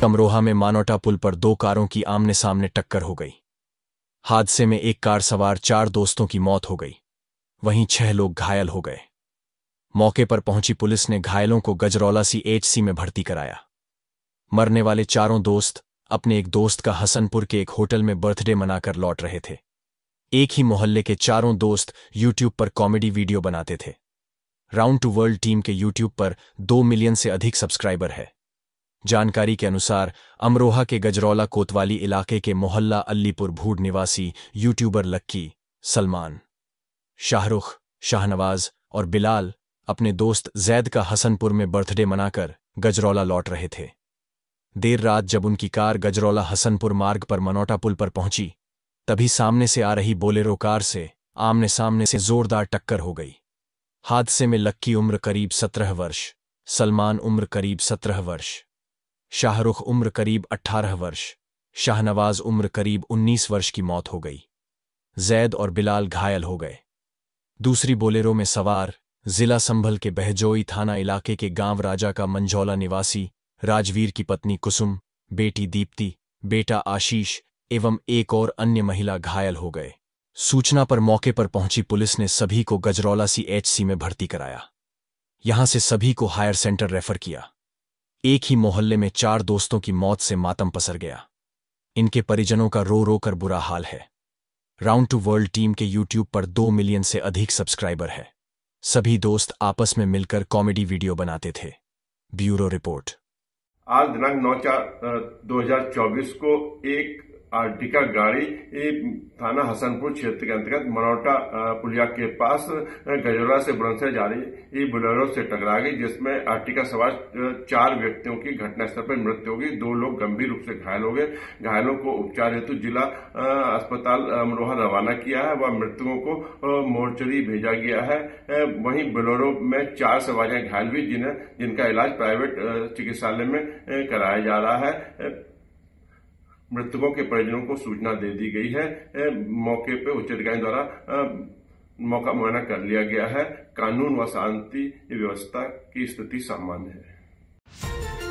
कमरोहा में मानोटा पुल पर दो कारों की आमने सामने टक्कर हो गई हादसे में एक कार सवार चार दोस्तों की मौत हो गई वहीं छह लोग घायल हो गए मौके पर पहुंची पुलिस ने घायलों को गजरौला सी एचसी में भर्ती कराया मरने वाले चारों दोस्त अपने एक दोस्त का हसनपुर के एक होटल में बर्थडे मनाकर लौट रहे थे एक ही मोहल्ले के चारों दोस्त यूट्यूब पर कॉमेडी वीडियो बनाते थे राउंड टू वर्ल्ड टीम के यूट्यूब पर दो मिलियन से अधिक सब्सक्राइबर है जानकारी के अनुसार अमरोहा के गजरौला कोतवाली इलाके के मोहल्ला अलीपुर भूड निवासी यूट्यूबर लक्की सलमान शाहरुख शाहनवाज और बिलाल अपने दोस्त जैद का हसनपुर में बर्थडे मनाकर गजरौला लौट रहे थे देर रात जब उनकी कार गजरौला हसनपुर मार्ग पर मनोटा पुल पर पहुंची तभी सामने से आ रही बोलेरो कार से आमने सामने से जोरदार टक्कर हो गई हादसे में लक्की उम्र करीब सत्रह वर्ष सलमान उम्र करीब सत्रह वर्ष शाहरुख उम्र करीब 18 वर्ष शाहनवाज उम्र करीब 19 वर्ष की मौत हो गई जैद और बिलाल घायल हो गए दूसरी बोलेरो में सवार जिला संभल के बहजोई थाना इलाके के गांव राजा का मंझौला निवासी राजवीर की पत्नी कुसुम बेटी दीप्ति बेटा आशीष एवं एक और अन्य महिला घायल हो गए सूचना पर मौके पर पहुंची पुलिस ने सभी को गजरौला सी एचसी में भर्ती कराया यहां से सभी को हायर सेंटर रेफर किया एक ही मोहल्ले में चार दोस्तों की मौत से मातम पसर गया इनके परिजनों का रो रो कर बुरा हाल है राउंड टू वर्ल्ड टीम के यूट्यूब पर दो मिलियन से अधिक सब्सक्राइबर है सभी दोस्त आपस में मिलकर कॉमेडी वीडियो बनाते थे ब्यूरो रिपोर्ट आज दिनांक नौ चार दो हजार चौबीस को एक आर्टिका गाड़ी थाना हसनपुर क्षेत्र के अंतर्गत मरौटा पुलिया के पास गजोरा से बुलंदशहर जा रही बुलेरो से टकरा गई जिसमें आर्टिका सवार चार व्यक्तियों की घटनास्थल पर मृत्यु हो गई दो लोग गंभीर रूप से घायल हो गए घायलों को उपचार हेतु जिला अस्पताल अमरोहा रवाना किया है व मृतकों को मोर्चरी भेजा गया है वहीं बुलेरो में चार सवारियां घायल हुई जिन्हें जिनका इलाज प्राइवेट चिकित्सालय में कराया जा रहा है मृतकों के परिजनों को सूचना दे दी गई है मौके पर उच्च अधिकारियों द्वारा मौका मुआयना कर लिया गया है कानून व शांति व्यवस्था की स्थिति सामान्य है